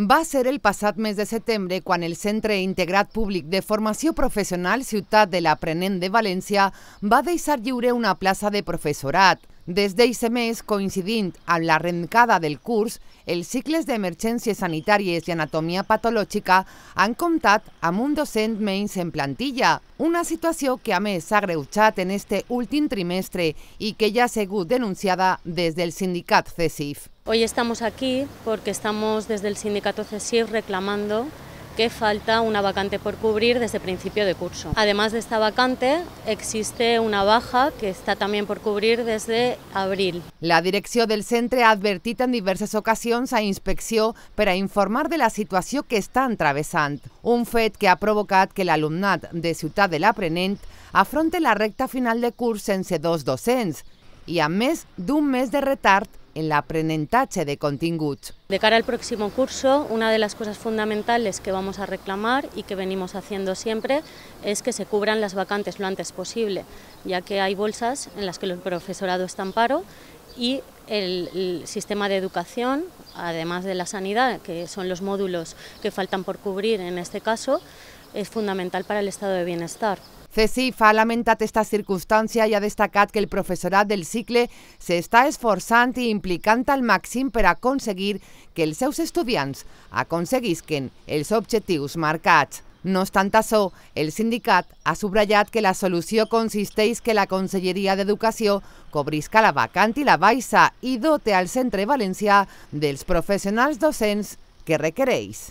Va ser el passat mes de setembre quan el Centre Integrat Públic de Formació Professional Ciutat de l'Aprenent de València va deixar lliure una plaça de professorat. Des d'eixe mes, coincidint amb l'arrencada del curs, els cicles d'emergències sanitàries i anatomia patològica han comptat amb un docent menys en plantilla, una situació que a més s'ha greutjat en este últim trimestre i que ja ha sigut denunciada des del sindicat CESIF. Hoy estamos aquí porque estamos desde el sindicato CESIF reclamando que falta una vacante por cubrir desde principio de curso. Además de esta vacante, existe una baja que está también por cubrir desde abril. La dirección del centro ha advertido en diversas ocasiones a inspección... ...para informar de la situación que está atravesando. un fet que ha provocado que alumnat de Ciutat de l'Aprenent afronte la recta final de curs sense dos docents a mes de un mes de retard en la prenentache de contingut. De cara al próximo curso, una de las cosas fundamentales que vamos a reclamar y que venimos haciendo siempre es que se cubran las vacantes lo antes posible, ya que hay bolsas en las que el profesorado está en paro y el, el, sistema de educación, además de la sanidad, que son los módulos que faltan por cubrir en este caso, és fundamental per el estado de bienestar. CECIF ha lamentat aquesta circumstància i ha destacat que el professorat del cicle s'està esforçant i implicant al màxim per aconseguir que els seus estudiants aconseguisquen els objectius marcats. No obstant això, el sindicat ha subratllat que la solució consisteix que la Conselleria d'Educació cobrisca la vacant i la baixa i dote al centre valencià dels professionals docents que requereix.